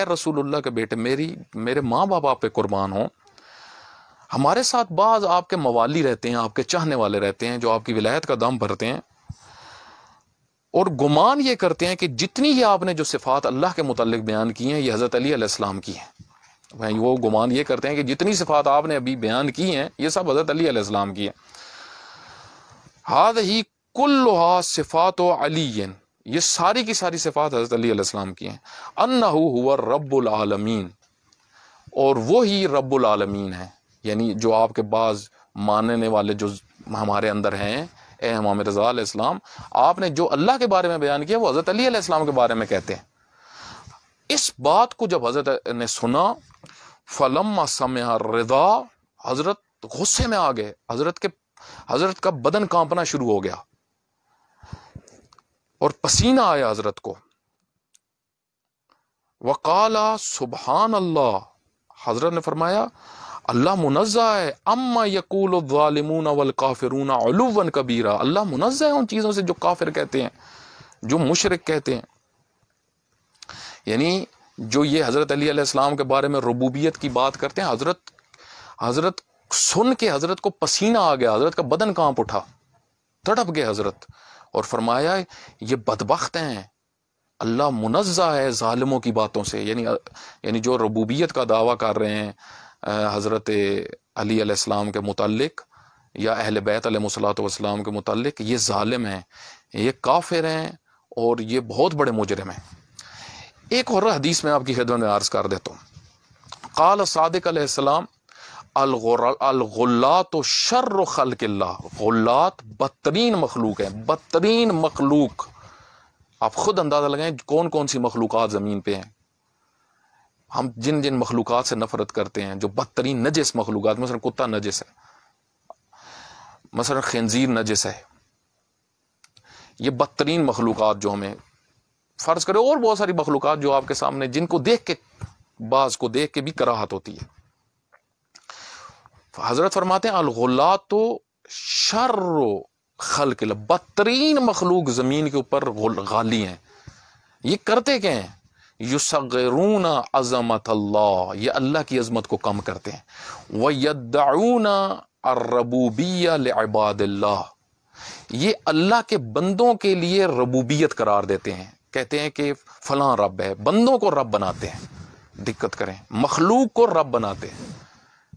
है रसूलुल्लाह के बेटे मेरी मेरे माँ बाप आप पे कुर्बान हो हमारे साथ बाज आपके मवाली रहते हैं आपके चाहने वाले रहते हैं जो आपकी विलायत का दम भरते हैं और गुमान ये करते हैं कि जितनी ही आपने जो सिफात अल्लाह के मुतलक बयान की हैं ये हज़रत अली अलैहिस्सलाम की हैं भाई वो गुमान ये करते हैं कि जितनी सिफात आपने अभी बयान की हैं ये सब हज़रत अली अलैहिस्सलाम की हैं हाद ही कुल्लुहा सिफात अली ये सारी की सारी सिफात हज़रत अलीसम की हैं अन्ना हुआ रब्लमीन और वो ही रब्लमीन है यानी जो आपके बाज़ मानने वाले जो हमारे अंदर हैं ए हमाम रज़ा इस्लाम आपने जो अल्लाह के बारे में बयान किया वो हज़रत अली इस्लाम के बारे में कहते हैं इस बात को जब हज़रत ने सुना फलम समय रदा हज़रत गुस्से में आ गए हज़रत के हज़रत का बदन कांपना शुरू हो गया और पसीना आया हजरत को वकाला सुबहान अल्लाह हजरत ने फरमाया अल्लाह मुनज़ा है अम्मा यकूल वालिमून वल काफिरून अलुवन कबीरा अल्लाह मुनज़ा है उन चीज़ों से जो काफिर कहते हैं जो मुशरक कहते हैं यानी जो ये हज़रत अली अलैहिस्सलाम के बारे में रबूबियत की बात करते हैं हज़रत हज़रत सुन के हज़रत को पसीना आ गया हज़रत का बदन कांप उठा तड़प गए हज़रत और फरमाया ये बदबخت हैं अल्लाह मुनज़ा है ालमों की बातों से यानी यानी जो रबूबियत का दावा कर रहे हैं हज़रत अली अलैहिस्सलाम के मुतलक या अहल बैत के मतलब ये ालम हैं ये काफिर हैं और ये बहुत बड़े मुजरम हैं एक और हदीस में आपकी खिदमत में आर्ज़ कर देता हूँ काल सादिक अलैहिस्सलाम अलगुल्लात शर्र के गुल्लात बदतरीन मखलूक है बदतरीन मखलूक आप ख़ुद अंदाज़ा लगाएं कौन कौन सी मखलूक ज़मीन पे हैं हम जिन जिन मखलूक से नफरत करते हैं जो बदतरीन नजस मखलूक मसलन कुत्ता नजस है मसलन खनजीर नजिस है ये बदतरीन मखलूक जो हमें फ़र्ज़ करे और बहुत सारी मखलूक जो आपके सामने जिनको देख के बाज को देख के भी कराहत होती है हजरत फरमाते हैं अलगुल्ला तो शर खल के मतलब बदतरीन मखलूक ज़मीन के ऊपर गाली हैं ये करते क्या हैं युसरून अजमत अल्लाह ये अल्लाह की अजमत को कम करते हैं वयदाऊन अरबूबिया लबादल्ला ये अल्लाह के बंदों के लिए रबूबियत करार देते हैं कहते हैं कि फलां रब है बंदों को रब बनाते हैं दिक्कत करें मखलूक को रब बनाते हैं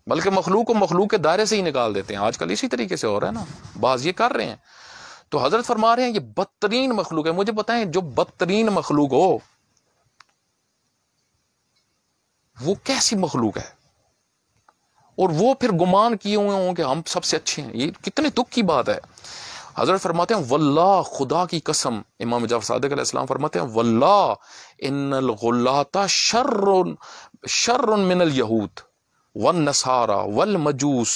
बल्कि मखलूक को मखलूक के दायरे से ही निकाल देते हैं आजकल इसी तरीके से हो रहा है ना बाज ये कर रहे हैं तो हजरत फरमा रहे हैं ये बदतरीन मखलूक है मुझे बताएं जो बदतरीन मखलूक हो वो कैसी मखलूक है और वो फिर गुमान किए हुए हों कि हम सबसे अच्छे हैं ये कितने दुख की बात है हजरत फरमाते हैं वल्ला खुदा की कसम इमाम जाफर सदक इस्लाम फरमाते हैं वल्ला इन शर्र शर्र मिनल यहूद वन नसारा वल मजूस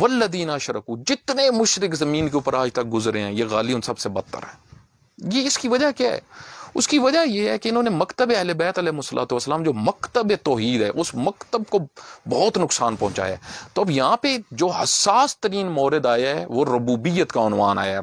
वल्लदीना शरकू जितने मुशरक ज़मीन के ऊपर आज तक गुजरे हैं ये गाली उन सबसे बदतर है ये इसकी वजह क्या है उसकी वजह यह है कि इन्होंने मकतब अहल बैत वसलाम जो मकतब तोहद है उस मकतब को बहुत नुकसान पहुंचाया है तो अब यहाँ पे जो हसास तरीन मोरद आया है वो रबूबियत का अनवान आया है